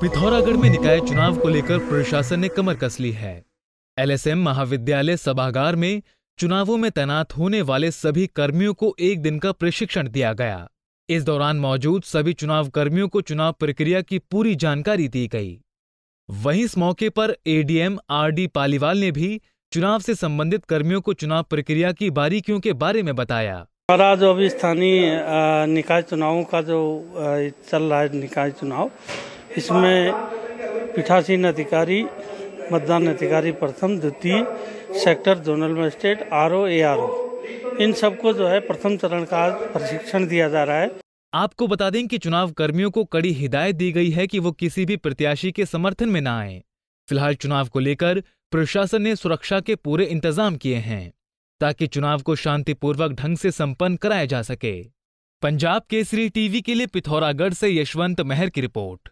पिथौरागढ़ में निकाय चुनाव को लेकर प्रशासन ने कमर कस ली है एलएसएम महाविद्यालय सभागार में चुनावों में तैनात होने वाले सभी कर्मियों को एक दिन का प्रशिक्षण दिया गया इस दौरान मौजूद सभी चुनाव कर्मियों को चुनाव प्रक्रिया की पूरी जानकारी दी गई वहीं इस मौके पर एडीएम आरडी पालीवाल ने भी चुनाव से संबंधित कर्मियों को चुनाव प्रक्रिया की बारीकियों के बारे में बताया हमारा जो अभी स्थानीय निकाय चुनावों का जो चल रहा है निकाय चुनाव इसमें पीठासीन अधिकारी मतदान अधिकारी प्रथम द्वितीय sector zonal magistrate R O A R O इन सबको जो है प्रथम चरण का प्रशिक्षण दिया जा रहा है आपको बता दें कि चुनाव कर्मियों को कड़ी हिदायत दी गई है कि वो किसी भी प्रत्याशी के समर्थन में न आए फिलहाल चुनाव को लेकर प्रशासन ने सुरक्षा के पूरे इंतजाम किए हैं ताकि चुनाव को शांतिपूर्वक ढंग से संपन्न कराया जा सके पंजाब केसरी टीवी के लिए पिथौरागढ़ से यशवंत मेहर की रिपोर्ट